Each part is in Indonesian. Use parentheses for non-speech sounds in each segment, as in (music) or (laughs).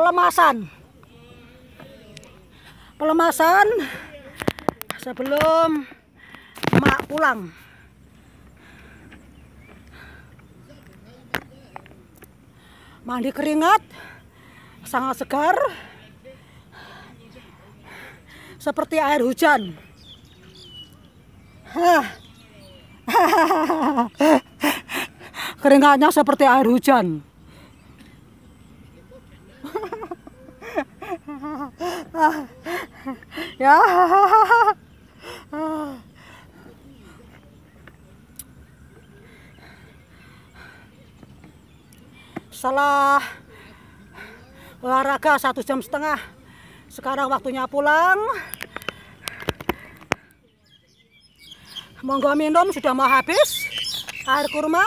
pelemasan pelemasan sebelum mak pulang mandi keringat sangat segar seperti air hujan (laughs) keringatnya seperti air hujan ya salah olahraga satu jam setengah sekarang waktunya pulang monggo minum sudah mau habis air kurma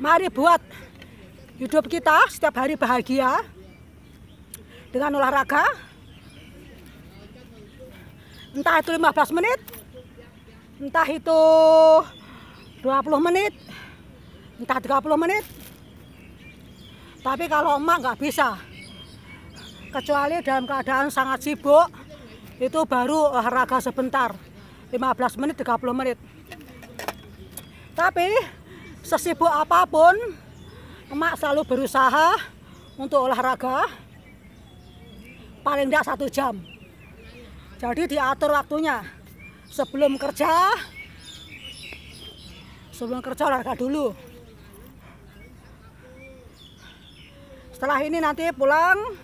Mari buat hidup kita setiap hari bahagia dengan olahraga. Entah itu 15 menit, entah itu 20 menit, entah 30 menit. Tapi kalau emak nggak bisa, kecuali dalam keadaan sangat sibuk, itu baru olahraga sebentar, 15 menit, 30 menit. Tapi sesibuk apapun emak selalu berusaha untuk olahraga paling tidak satu jam jadi diatur waktunya sebelum kerja sebelum kerja olahraga dulu setelah ini nanti pulang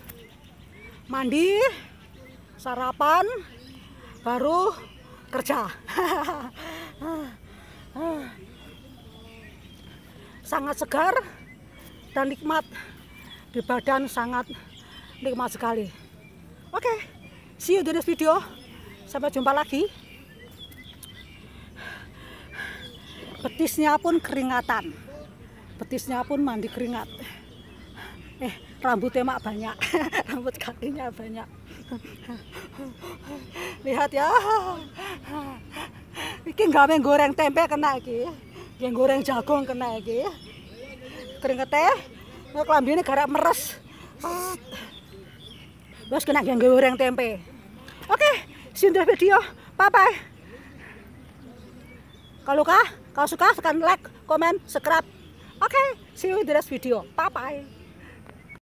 mandi sarapan baru kerja (laughs) sangat segar dan nikmat di badan sangat nikmat sekali oke okay, see you di next video sampai jumpa lagi petisnya pun keringatan petisnya pun mandi keringat eh rambutnya mak banyak (laughs) rambut kakinya banyak lihat ya ini gak goreng tempe kena ini yang goreng jagung kena iki keringete nek ini garak meres terus kena yang goreng tempe oke okay, video bye bye kalau kah kalau suka tekan like comment subscribe oke okay, see you in the next video bye bye